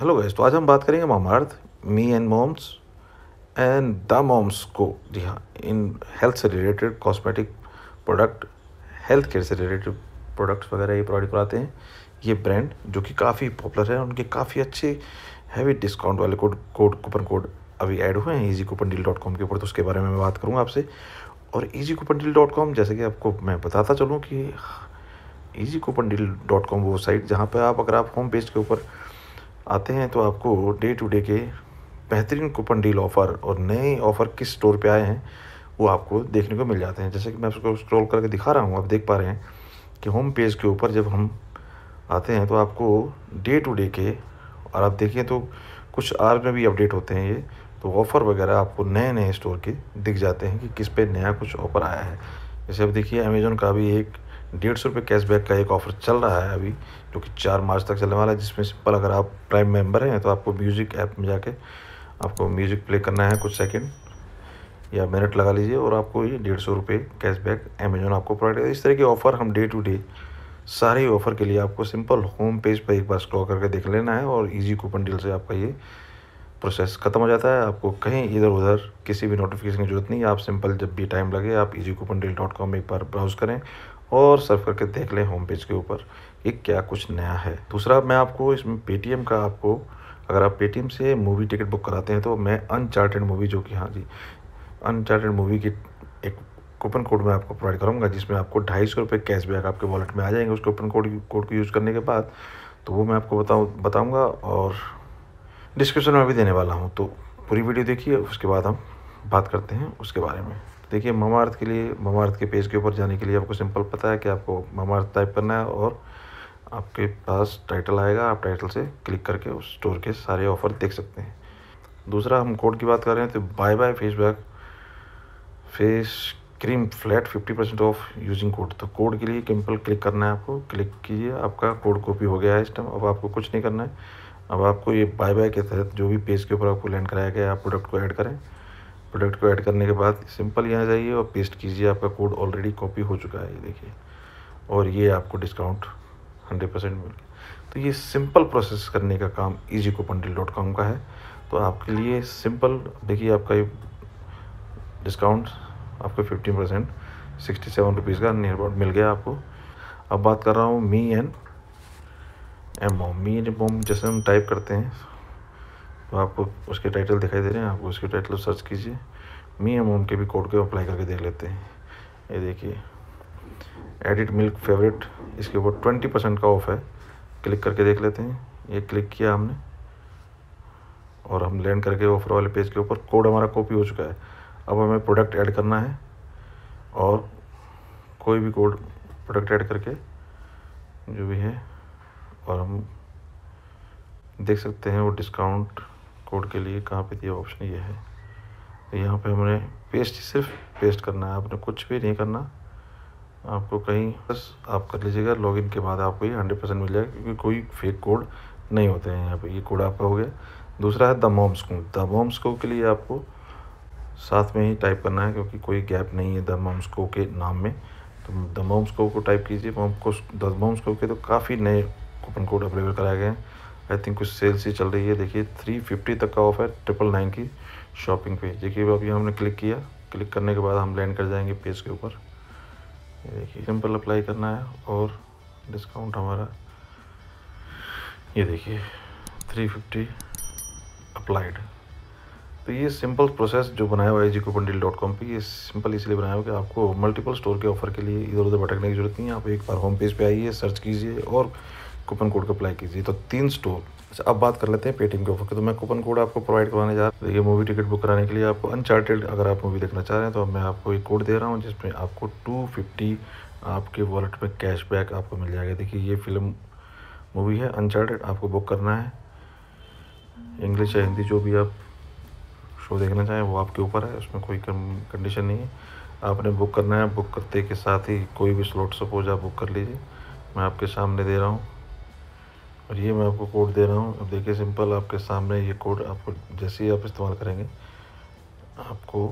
hello guys तो आज हम बात करेंगे Mamaearth me and moms and the moms को जी हाँ इन हेल्थ से related cosmetic product health care से रिलेटेड प्रोडक्ट्स वगैरह ये प्रोडक्ट बनाते हैं ये ब्रांड जो कि काफ़ी पॉपुलर है उनके काफ़ी अच्छे हैवी डिस्काउंट वाले कोड कोड कूपन कोड अभी ऐड हुए हैं easy coupon deal dot com के ऊपर तो उसके बारे में मैं बात करूँगा आपसे और easy coupon deal dot com जैसे कि आपको मैं बताता चलूँ कि easy coupon deal dot com वो साइट जहाँ पर आप अगर आप होम पेज के ऊपर आते हैं तो आपको डे टू डे के बेहतरीन कूपन डील ऑफ़र और नए ऑफ़र किस स्टोर पे आए हैं वो आपको देखने को मिल जाते हैं जैसे कि मैं उसको स्क्रॉल करके दिखा रहा हूँ आप देख पा रहे हैं कि होम पेज के ऊपर जब हम आते हैं तो आपको डे टू डे के और आप देखिए तो कुछ आर में भी अपडेट होते हैं ये तो ऑफ़र वगैरह आपको नए नए स्टोर के दिख जाते हैं कि किस पे नया कुछ ऑफ़र आया है जैसे अब देखिए अमेज़ोन का भी एक डेढ़ सौ रुपये कैशबैक का एक ऑफ़र चल रहा है अभी जो कि चार मार्च तक चलने वाला है जिसमें सिंपल अगर आप प्राइम मेंबर हैं तो आपको म्यूज़िक ऐप में जाके आपको म्यूज़िक प्ले करना है कुछ सेकंड या मिनट लगा लीजिए और आपको ये डेढ़ सौ रुपये कैशबैक अमेजोन आपको प्रोवाइड करेगा इस तरह के ऑफ़र हम डे टू डे सारे ऑफ़र के लिए आपको सिंपल होम पेज पर एक बार स्क्रॉल करके देख लेना है और ईजी कूपन डील से आपका ये प्रोसेस ख़त्म हो जाता है आपको कहीं इधर उधर किसी भी नोटिफिकेशन की जरूरत नहीं आप सिंपल जब भी टाइम लगे आप easy coupon deal dot com एक बार ब्राउज़ करें और सर्व करके देख लें होम पेज के ऊपर कि क्या कुछ नया है दूसरा मैं आपको इसमें पेटीएम का आपको अगर आप पेटीएम से मूवी टिकट बुक कराते हैं तो मैं अनचार्टेड मूवी जो कि हाँ जी अनचार्टेड मूवी की एक कूपन कोड मैं आपको प्रोवाइड करूँगा जिसमें आपको ढाई सौ रुपये कैशबैक आपके वॉलेट में आ जाएंगे उस कूपन कोड कोड को यूज़ करने के बाद तो वो मैं आपको बताऊँ बताऊँगा और डिस्क्रिप्शन में भी देने वाला हूँ तो पूरी वीडियो देखिए उसके बाद हम बात करते हैं उसके बारे में देखिए ममार्थ के लिए ममार्थ के पेज के ऊपर जाने के लिए आपको सिंपल पता है कि आपको ममार्थ टाइप करना है और आपके पास टाइटल आएगा आप टाइटल से क्लिक करके उस स्टोर के सारे ऑफ़र देख सकते हैं दूसरा हम कोड की बात कर रहे हैं तो buy buy face back face cream flat fifty percent off using code तो कोड के लिए सिंपल क्लिक करना है आपको क्लिक कीजिए आपका कोड कॉपी हो गया है इस टाइम अब आपको कुछ नहीं करना है अब आपको ये बाय बाय के तहत जो भी पेज के ऊपर आपको लैंड कराया गया आप प्रोडक्ट को ऐड करें प्रोडक्ट को ऐड करने के बाद सिंपल यहाँ जाइए और पेस्ट कीजिए आपका कोड ऑलरेडी कॉपी हो चुका है ये देखिए और ये आपको डिस्काउंट हंड्रेड परसेंट मिल गया तो ये सिंपल प्रोसेस करने का काम ईजी कोपनडील डॉट कॉम का है तो आपके लिए सिंपल देखिए आपका ये डिस्काउंट आपको fifteen percent sixty seven rupees का नियर अबाउट मिल गया आपको अब बात कर रहा हूँ me and M me and M जैसे हम टाइप करते हैं तो आपको उसके टाइटल दिखाई दे रहे हैं आपको उसके टाइटल सर्च कीजिए मी एम ओम के भी कोड को अप्लाई करके देख लेते हैं ये देखिए एडिट मिल्क फेवरेट इसके ऊपर ट्वेंटी परसेंट का ऑफ है क्लिक करके देख लेते हैं ये क्लिक किया हमने और हम लैंड करके ऑफर वाले पेज के ऊपर कोड हमारा कॉपी हो चुका है अब हमें प्रोडक्ट ऐड करना है और कोई भी कोड प्रोडक्ट ऐड करके जो भी है और हम देख सकते हैं वो डिस्काउंट कोड के लिए कहाँ पे दिया ऑप्शन ये है तो यहाँ पे हमने पेस्ट सिर्फ पेस्ट करना है आपने कुछ भी नहीं करना आपको कहीं बस आप कर लीजिएगा लॉगिन के बाद आपको ये हंड्रेड परसेंट मिल जाएगा क्योंकि कोई फेक कोड नहीं होते हैं यहाँ पे ये कोड आपका हो गया दूसरा है द मोम्स को द मोम्स को के लिए आपको साथ में ही टाइप करना है क्योंकि कोई गैप नहीं है द को के नाम में तो द मोम्स को टाइप कीजिए मोम को द को के तो काफ़ी नए कूपन कोड अवेलेबल कराए गए हैं आई थिंक कुछ सेल्स ही चल रही है देखिए थ्री फिफ्टी तक का ऑफ है ट्रिपल नाइन की शॉपिंग पे देखिए अभी हमने क्लिक किया क्लिक करने के बाद हम लैंड कर जाएंगे पेज के ऊपर देखिए सिंपल अप्लाई करना है और डिस्काउंट हमारा ये देखिए थ्री फिफ्टी अप्लाइड तो ये सिंपल प्रोसेस जो बनाया हुआ है जी कूपन डील डॉट कॉम पर ये सिंपल इसलिए बनाया हुआ कि आपको मल्टीपल स्टोर के ऑफर के लिए इधर उधर भटकने की जरूरत नहीं है आप एक बार होम पेज पे आइए सर्च कीजिए और कूपन कोड को अप्लाई कीजिए तो तीन स्टोर अच्छा अब बात कर लेते हैं पेटीएम के ऑफर की तो मैं कूपन कोड आपको प्रोवाइड करवाने जा रहा हूँ ये मूवी टिकट बुक कराने के लिए आपको अनचार्टेड अगर आप मूवी देखना चाह रहे हैं तो मैं आपको एक कोड दे रहा हूँ जिसमें आपको टू फिफ्टी आपके वॉलेट में कैशबैक आपको मिल जाएगा देखिए ये फिल्म मूवी है अनचार्टेड आपको बुक करना है इंग्लिश या हिंदी जो भी आप शो देखना चाहें वो आपके ऊपर है उसमें कोई कंडीशन नहीं है आपने बुक करना है बुक करते के साथ ही कोई भी स्लॉट सपोज आप बुक कर लीजिए मैं आपके सामने दे रहा हूँ और ये मैं आपको कोड दे रहा हूँ अब देखिए सिंपल आपके सामने ये कोड आपको जैसे ही आप इस्तेमाल करेंगे आपको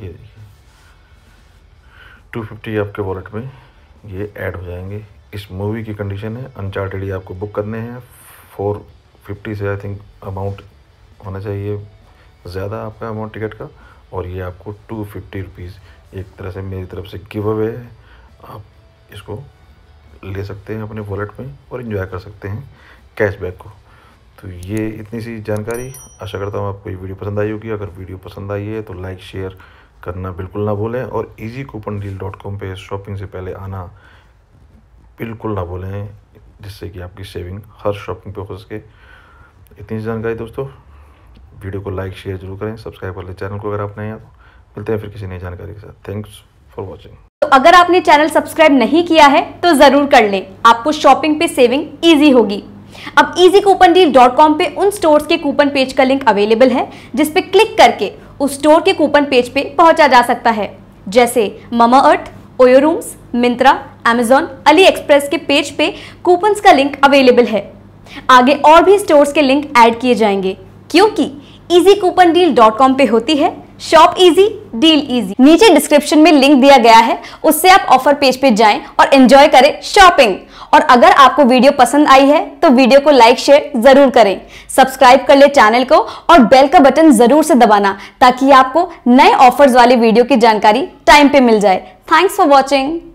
ये देखिए टू फिफ्टी आपके वॉलेट में ये ऐड हो जाएंगे इस मूवी की कंडीशन है अनचार्टेड ये आपको बुक करने हैं फोर फिफ्टी से आई थिंक अमाउंट होना चाहिए ज़्यादा आपका अमाउंट टिकट का और ये आपको टू फिफ्टी रुपीज़ एक तरह से मेरी तरफ से गिव अवे है आप इसको ले सकते हैं अपने वॉलेट में और इन्जॉय कर सकते हैं कैशबैक को तो ये इतनी सी जानकारी आशा करता हूँ आपको ये वीडियो पसंद आई होगी अगर वीडियो पसंद आई है तो लाइक शेयर करना बिल्कुल ना भूलें और easy coupon deal dot com पर शॉपिंग से पहले आना बिल्कुल ना भूलें जिससे कि आपकी सेविंग हर शॉपिंग पे हो सके इतनी सी जानकारी दोस्तों वीडियो को लाइक शेयर जरूर करें सब्सक्राइब कर लें चैनल को अगर आप नए हैं तो मिलते हैं फिर किसी नई जानकारी के साथ थैंक्स फॉर वॉचिंग अगर आपने चैनल सब्सक्राइब नहीं किया है तो ज़रूर कर ले आपको शॉपिंग पे सेविंग ईजी होगी अब easy coupon deal dot com पर उन स्टोर्स के कूपन पेज का लिंक अवेलेबल है जिसपे क्लिक करके उस स्टोर के कूपन पेज पे पहुंचा जा सकता है जैसे Mamaearth OYO rooms Myntra Amazon AliExpress के पेज पे कूपन्स का लिंक अवेलेबल है आगे और भी स्टोर्स के लिंक ऐड किए जाएंगे क्योंकि easy coupon deal dot com पर होती है शॉप इजी डील इजी नीचे डिस्क्रिप्शन में लिंक दिया गया है उससे आप ऑफर पेज पे जाएं और एंजॉय करें शॉपिंग और अगर आपको वीडियो पसंद आई है तो वीडियो को लाइक शेयर जरूर करें सब्सक्राइब कर ले चैनल को और बेल का बटन जरूर से दबाना ताकि आपको नए ऑफर्स वाली वीडियो की जानकारी टाइम पे मिल जाए थैंक्स फॉर वॉचिंग